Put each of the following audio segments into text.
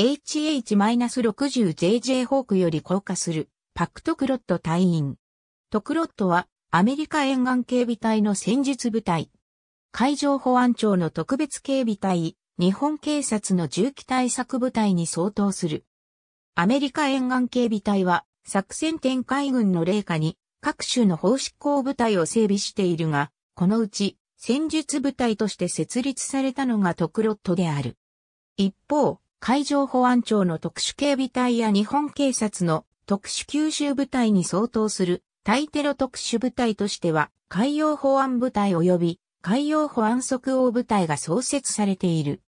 HH-60JJ ホークより降下するパクトクロット隊員。トクロットはアメリカ沿岸警備隊の戦術部隊。海上保安庁の特別警備隊、日本警察の銃器対策部隊に相当する。アメリカ沿岸警備隊は作戦展開軍の霊下に各種の法執行部隊を整備しているが、このうち戦術部隊として設立されたのがトクロットである。一方、海上保安庁の特殊警備隊や日本警察の特殊九州部隊に相当する対テロ特殊部隊としては海洋保安部隊及び海洋保安即応部隊が創設されている。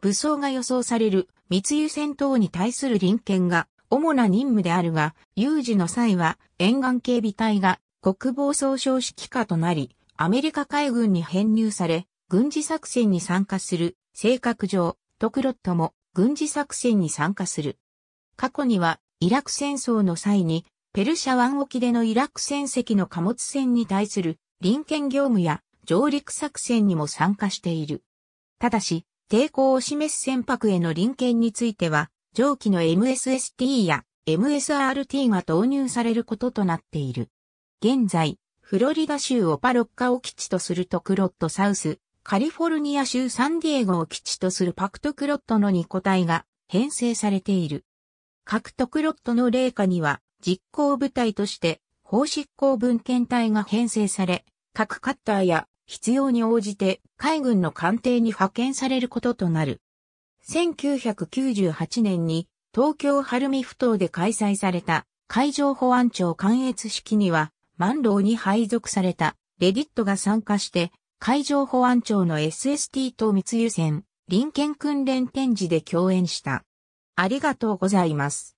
武装が予想される密輸戦闘に対する臨検が主な任務であるが、有事の際は沿岸警備隊が国防総省指揮下となり、アメリカ海軍に編入され、軍事作戦に参加する性格上、トクロットも軍事作戦に参加する。過去には、イラク戦争の際に、ペルシャ湾沖でのイラク戦績の貨物船に対する臨検業務や上陸作戦にも参加している。ただし、抵抗を示す船舶への臨検については、上記の MSST や MSRT が導入されることとなっている。現在、フロリダ州をパロッカを基地とするとクロットサウス、カリフォルニア州サンディエゴを基地とするパクトクロットの2個体が編成されている。パクトクロットの霊下には実行部隊として法執行文献隊が編成され、各カッターや必要に応じて海軍の艦艇に派遣されることとなる。1998年に東京晴海ふ頭で開催された海上保安庁関越式にはマンローに配属されたレディットが参加して海上保安庁の SST と密輸船、臨検訓練展示で共演した。ありがとうございます。